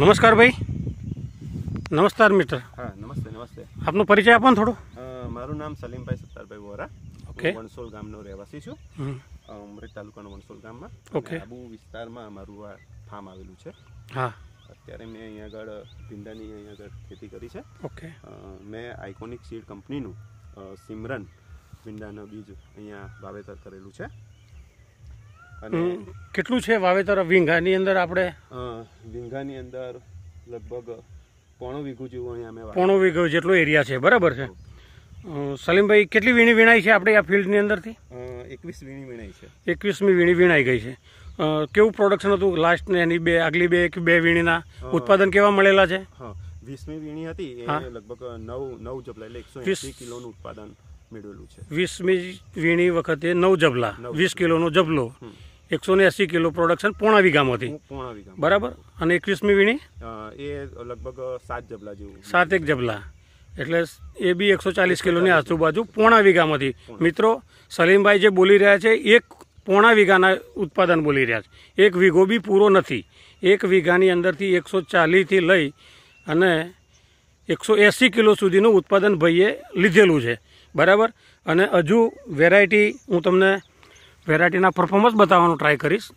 નમસ્કાર ભાઈ નમસ્કાર મિત્ર હા નમસ્તે નમસ્તે આપનો પરિચય આપો ને થોડો મારું નામ સલીમભાઈ સત્તારભાઈ વોરા ઓકે વણસોલ ગામનો રહેવાસી છું અમરેલી તાલુકાનો વણસોલ ગામમાં ઓકે આબુ વિસ્તારમાં અમારું આ ફાર્મ આવેલું છે હા અત્યારે મેં અહીંયા આગળ ભીંડાની અહીંયા આગળ ખેતી કરી છે ઓકે મેં આઇકોનિક સીડ કંપનીનું સિમરન ભીંડાનો બીજ અહીંયા વાવેતર કરેલું છે અને કેટલું છે વાવેતર વિંઘાની અંદર આપણે વીઘાની અંદર લગભગ પોણો વીઘું જેવું અહીંયા અમે પોણો વીઘો જેટલો એરિયા છે બરાબર છે સલીમભાઈ કેટલી વીણી વીણાઈ છે આપણે આ ફિલ્ડની અંદરથી એકવીસ વીણી વીણાઈ છે એકવીસમી વીણી વીણાઈ ગઈ છે કેવું પ્રોડક્શન હતું લાસ્ટ એની બે આગલી બે કે બે વીણીના ઉત્પાદન કેવા મળેલા છે વીસમી વીણી હતી એ લગભગ નવ નવ જબલા એટલે એકસો વીસ કિલોનું ઉત્પાદન મેળવેલું છે વીસમી વીણી વખતે નવ જબલા વીસ કિલોનો જબલો એકસો ને એસી કિલો પ્રોડક્શન પોણા વીઘામાંથી પોણા વીઘા બરાબર અને એકવીસમી વીણી એ લગભગ સાત જબલા જેવું સાત એક જબલા એટલે એ બી એકસો ચાલીસ કિલોની આજુબાજુ પોણા વીઘામાંથી મિત્રો સલીમભાઈ જે બોલી રહ્યા છે એક પોણા વીઘાના ઉત્પાદન બોલી રહ્યા છે એક વીઘો બી પૂરો નથી એક વીઘાની અંદરથી એકસો ચાલીસથી લઈ અને એકસો એંસી કિલો સુધીનું ઉત્પાદન ભાઈએ લીધેલું છે બરાબર અને હજુ વેરાયટી હું તમને વેરાયટીના પરફોર્મન્સ બતાવવાનો ટ્રાય કરીશ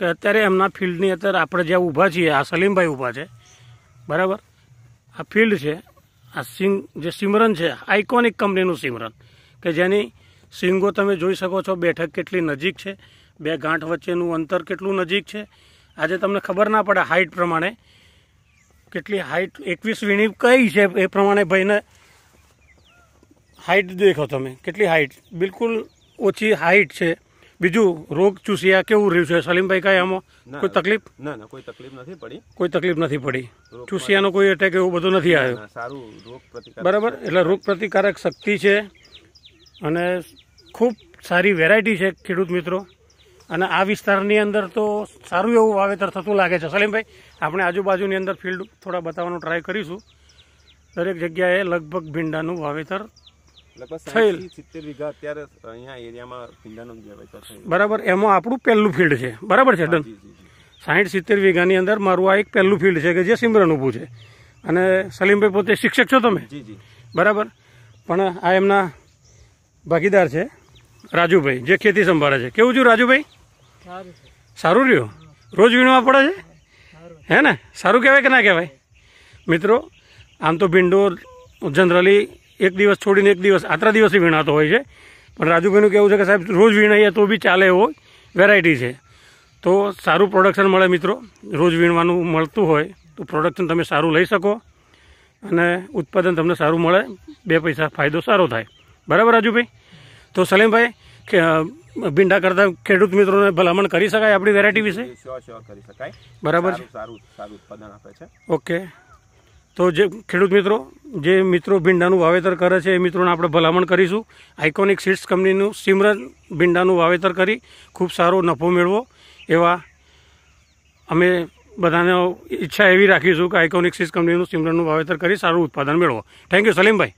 કે અત્યારે એમના ફિલ્ડની અત્યારે આપણે જ્યાં ઊભા છીએ આ સલીમભાઈ ઊભા છે બરાબર આ ફિલ્ડ છે આ સિંગ જે સિમરન છે આઇકોનિક કંપનીનું સિમરન કે જેની સિંગો તમે જોઈ શકો છો બેઠક કેટલી નજીક છે બે ગાંઠ વચ્ચેનું અંતર કેટલું નજીક છે આજે તમને ખબર ના પડે હાઇટ પ્રમાણે કેટલી હાઇટ એકવીસ વીણી કઈ છે એ પ્રમાણે ભાઈને હાઇટ દેખો તમે કેટલી હાઇટ બિલકુલ ઓછી હાઇટ છે બીજું રોગ ચૂસિયા કેવું રહ્યું છે સલીમભાઈ કાંઈ આમાં કોઈ તકલીફ ના ના કોઈ તકલીફ નથી પડી કોઈ તકલીફ નથી પડી ચૂસિયાનો કોઈ એટેક એવું બધું નથી આવ્યું સારું રોગ પ્રતિકાર બરાબર એટલે રોગ પ્રતિકારક શક્તિ છે અને ખૂબ સારી વેરાયટી છે ખેડૂત મિત્રો અને આ વિસ્તારની અંદર તો સારું એવું વાવેતર થતું લાગે છે સલીમભાઈ આપણે આજુબાજુની અંદર ફિલ્ડ થોડા બતાવવાનો ટ્રાય કરીશું દરેક જગ્યાએ લગભગ ભીંડાનું વાવેતર બરાબર એમાં આપણું પહેલું ફિલ્ડ છે બરાબર છે ડન સાહીઠ સિત્તેર વીઘાની અંદર મારું આ એક પહેલું ફિલ્ડ છે કે જે સિમરન ઊભું છે અને સલીમભાઈ પોતે શિક્ષક છો તમે બરાબર પણ આ એમના ભાગીદાર છે રાજુભાઈ જે ખેતી સંભાળે છે કેવું છું રાજુભાઈ સારું રહ્યું રોજ વીણવા પડે છે હે ને સારું કહેવાય કે ના કહેવાય મિત્રો આમ તો ભીંડો જનરલી એક દિવસ છોડીને એક દિવસ આટલા દિવસથી વીણાતો હોય છે પણ રાજુભાઈનું કહેવું છે કે સાહેબ રોજ વીણાઈએ તો બી ચાલે એવો વેરાયટી છે તો સારું પ્રોડક્શન મળે મિત્રો રોજ વીણવાનું મળતું હોય તો પ્રોડક્શન તમે સારું લઈ શકો અને ઉત્પાદન તમને સારું મળે બે પૈસા ફાયદો સારો થાય બરાબર રાજુભાઈ તો સલીમભાઈ કે ભીંડા કરતા ખેડૂત મિત્રોને ભલામણ કરી શકાય આપણી વેરાયટી વિશે કરી શકાય બરાબર સારું સારું છે ઓકે તો જે ખેડૂત મિત્રો જે મિત્રો ભીંડાનું વાવેતર કરે છે એ મિત્રોને આપણે ભલામણ કરીશું આઇકોનિક સીડ્સ કંપનીનું સિમરન ભીંડાનું વાવેતર કરી ખૂબ સારો નફો મેળવો એવા અમે બધાને ઈચ્છા એવી રાખીશું કે આઇકોનિક સીડ્સ કંપનીનું સિમરનનું વાવેતર કરી સારું ઉત્પાદન મેળવો થેન્ક યુ સલીમભાઈ